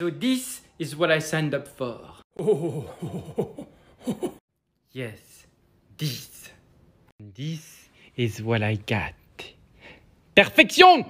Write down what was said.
So this is what I signed up for. Oh. yes, this. This is what I got. Perfection!